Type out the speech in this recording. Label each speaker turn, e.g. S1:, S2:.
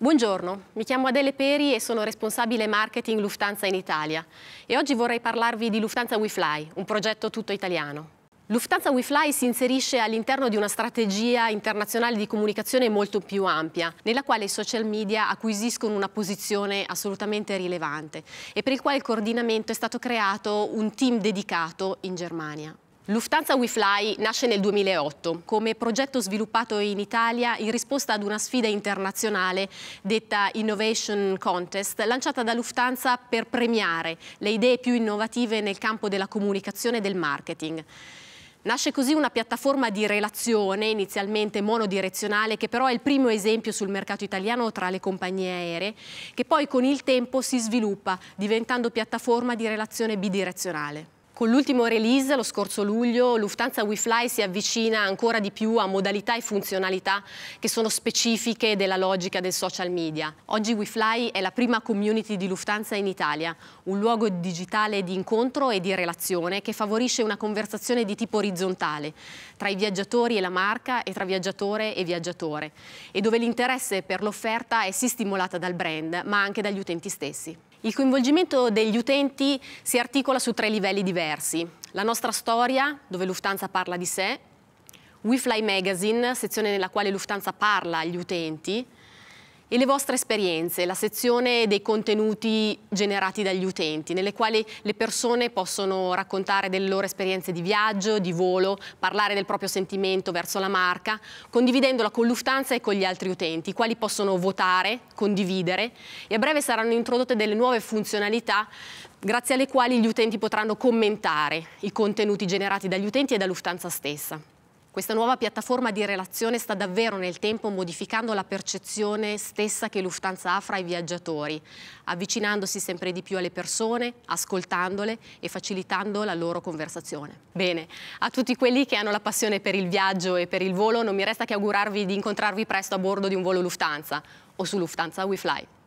S1: Buongiorno, mi chiamo Adele Peri e sono responsabile marketing Lufthansa in Italia e oggi vorrei parlarvi di Lufthansa WeFly, un progetto tutto italiano. Lufthansa WeFly si inserisce all'interno di una strategia internazionale di comunicazione molto più ampia, nella quale i social media acquisiscono una posizione assolutamente rilevante e per il quale il coordinamento è stato creato un team dedicato in Germania. Lufthansa WeFly nasce nel 2008 come progetto sviluppato in Italia in risposta ad una sfida internazionale detta Innovation Contest lanciata da Lufthansa per premiare le idee più innovative nel campo della comunicazione e del marketing. Nasce così una piattaforma di relazione inizialmente monodirezionale che però è il primo esempio sul mercato italiano tra le compagnie aeree che poi con il tempo si sviluppa diventando piattaforma di relazione bidirezionale. Con l'ultimo release, lo scorso luglio, Lufthansa WeFly si avvicina ancora di più a modalità e funzionalità che sono specifiche della logica del social media. Oggi WeFly è la prima community di Lufthansa in Italia, un luogo digitale di incontro e di relazione che favorisce una conversazione di tipo orizzontale tra i viaggiatori e la marca e tra viaggiatore e viaggiatore e dove l'interesse per l'offerta è sì stimolata dal brand ma anche dagli utenti stessi. Il coinvolgimento degli utenti si articola su tre livelli diversi. La nostra storia, dove Lufthansa parla di sé, WeFly Magazine, sezione nella quale Lufthansa parla agli utenti, e le vostre esperienze, la sezione dei contenuti generati dagli utenti, nelle quali le persone possono raccontare delle loro esperienze di viaggio, di volo, parlare del proprio sentimento verso la marca, condividendola con Lufthansa e con gli altri utenti, i quali possono votare, condividere e a breve saranno introdotte delle nuove funzionalità grazie alle quali gli utenti potranno commentare i contenuti generati dagli utenti e da Lufthansa stessa. Questa nuova piattaforma di relazione sta davvero nel tempo modificando la percezione stessa che Lufthansa ha fra i viaggiatori, avvicinandosi sempre di più alle persone, ascoltandole e facilitando la loro conversazione. Bene, a tutti quelli che hanno la passione per il viaggio e per il volo non mi resta che augurarvi di incontrarvi presto a bordo di un volo Lufthansa o su Lufthansa WeFly.